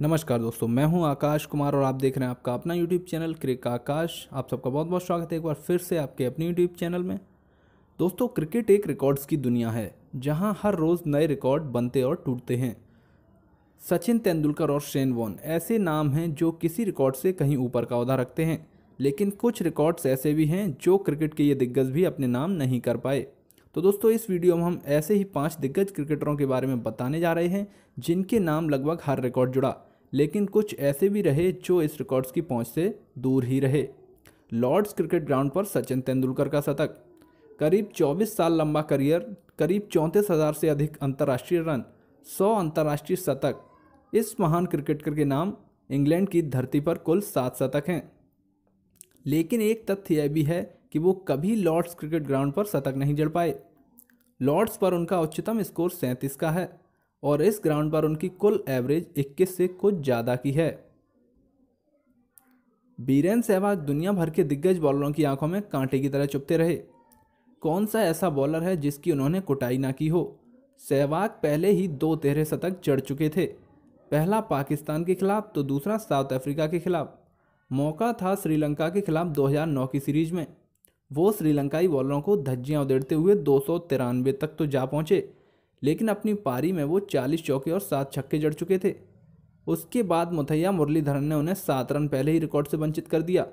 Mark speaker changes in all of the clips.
Speaker 1: नमस्कार दोस्तों मैं हूं आकाश कुमार और आप देख रहे हैं आपका अपना यूट्यूब चैनल क्रिक आकाश आप सबका बहुत बहुत स्वागत है एक बार फिर से आपके अपने यूट्यूब चैनल में दोस्तों क्रिकेट एक रिकॉर्ड्स की दुनिया है जहां हर रोज़ नए रिकॉर्ड बनते और टूटते हैं सचिन तेंदुलकर और शेन वॉन ऐसे नाम हैं जो किसी रिकॉर्ड से कहीं ऊपर का उदा रखते हैं लेकिन कुछ रिकॉर्ड्स ऐसे भी हैं जो क्रिकेट के ये दिग्गज भी अपने नाम नहीं कर पाए तो दोस्तों इस वीडियो में हम ऐसे ही पांच दिग्गज क्रिकेटरों के बारे में बताने जा रहे हैं जिनके नाम लगभग हर रिकॉर्ड जुड़ा लेकिन कुछ ऐसे भी रहे जो इस रिकॉर्ड्स की पहुंच से दूर ही रहे लॉर्ड्स क्रिकेट ग्राउंड पर सचिन तेंदुलकर का शतक करीब 24 साल लंबा करियर करीब चौंतीस हज़ार से अधिक अंतर्राष्ट्रीय रन 100 अंतर्राष्ट्रीय शतक इस महान क्रिकेटर के नाम इंग्लैंड की धरती पर कुल सात शतक हैं लेकिन एक तथ्य यह भी है कि वो कभी लॉर्ड्स क्रिकेट ग्राउंड पर शतक नहीं जड़ पाए लॉर्ड्स पर उनका उच्चतम स्कोर सैंतीस का है और इस ग्राउंड पर उनकी कुल एवरेज 21 से कुछ ज़्यादा की है बीरेन सहवाग दुनिया भर के दिग्गज बॉलरों की आंखों में कांटे की तरह चुपते रहे कौन सा ऐसा बॉलर है जिसकी उन्होंने कुटाई ना की हो सहवाग पहले ही दो तेरह शतक चढ़ चुके थे पहला पाकिस्तान के खिलाफ तो दूसरा साउथ अफ्रीका के खिलाफ मौका था श्रीलंका के खिलाफ 2009 की सीरीज में वो श्रीलंकाई बॉलरों को धज्जियाँ उदेड़ते हुए दो तक तो जा पहुँचे लेकिन अपनी पारी में वो चालीस चौके और सात छक्के जड़ चुके थे उसके बाद मुथैया मुरलीधरन ने उन्हें सात रन पहले ही रिकॉर्ड से वंचित कर दिया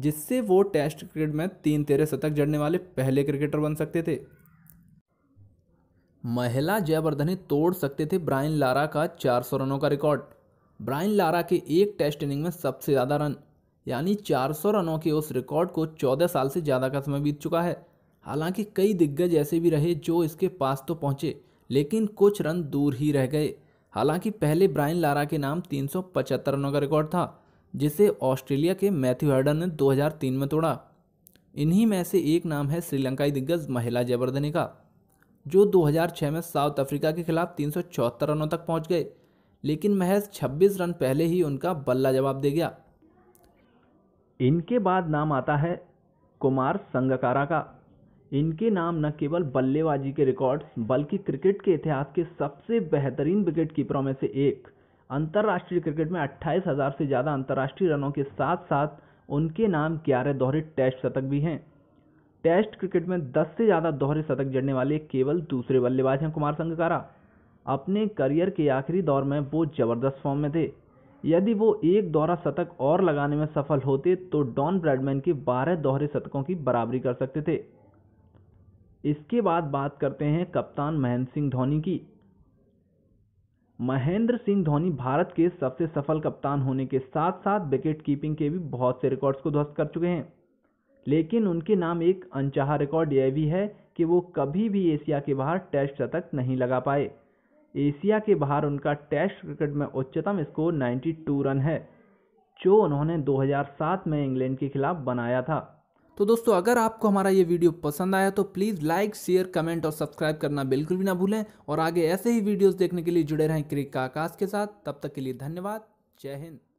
Speaker 1: जिससे वो टेस्ट क्रिकेट में तीन तेरह शतक जड़ने वाले पहले क्रिकेटर बन सकते थे महिला जयवर्धनी तोड़ सकते थे ब्रायन लारा का चार सौ रनों का रिकॉर्ड ब्रायन लारा के एक टेस्ट इनिंग में सबसे ज़्यादा रन यानी चार सौ रनों के उस रिकॉर्ड को चौदह साल से ज़्यादा का समय बीत चुका है हालांकि कई दिग्गज ऐसे भी रहे जो इसके पास तो पहुंचे लेकिन कुछ रन दूर ही रह गए हालांकि पहले ब्रायन लारा के नाम 375 रनों का रिकॉर्ड था जिसे ऑस्ट्रेलिया के मैथ्यू हर्डन ने 2003 में तोड़ा इन्हीं में से एक नाम है श्रीलंकाई दिग्गज महिला जयवर्धने का जो 2006 में साउथ अफ्रीका के खिलाफ तीन रनों तक पहुंच गए लेकिन महज 26 रन पहले ही उनका बल्ला जवाब दे गया इनके बाद नाम आता है कुमार संगकारा का इनके नाम न केवल बल्लेबाजी के रिकॉर्ड्स बल्कि क्रिकेट के इतिहास के सबसे बेहतरीन विकेट कीपरों में से एक अंतर्राष्ट्रीय क्रिकेट में अट्ठाईस हजार से ज़्यादा अंतर्राष्ट्रीय रनों के साथ साथ उनके नाम ग्यारह दोहरे टेस्ट शतक भी हैं टेस्ट क्रिकेट में 10 से ज़्यादा दोहरे शतक जड़ने वाले केवल दूसरे बल्लेबाज हैं कुमार संगकारा अपने करियर के आखिरी दौर में वो ज़बरदस्त फॉर्म में थे यदि वो एक दोहरा शतक और लगाने में सफल होते तो डॉन ब्रैडमैन के 12 दोहरे शतकों की बराबरी कर सकते थे इसके बाद बात करते हैं कप्तान महेंद्र सिंह धोनी की महेंद्र सिंह धोनी भारत के सबसे सफल कप्तान होने के साथ साथ विकेट कीपिंग के भी बहुत से रिकॉर्ड्स को ध्वस्त कर चुके हैं लेकिन उनके नाम एक अनचाहा रिकॉर्ड यह भी है कि वो कभी भी एशिया के बाहर टेस्ट शतक नहीं लगा पाए एशिया के बाहर उनका टेस्ट क्रिकेट में उच्चतम स्कोर 92 रन है जो उन्होंने 2007 में इंग्लैंड के खिलाफ बनाया था तो दोस्तों अगर आपको हमारा ये वीडियो पसंद आया तो प्लीज़ लाइक शेयर कमेंट और सब्सक्राइब करना बिल्कुल भी ना भूलें और आगे ऐसे ही वीडियोज़ देखने के लिए जुड़े रहें क्रिक आकाश के साथ तब तक के लिए धन्यवाद जय हिंद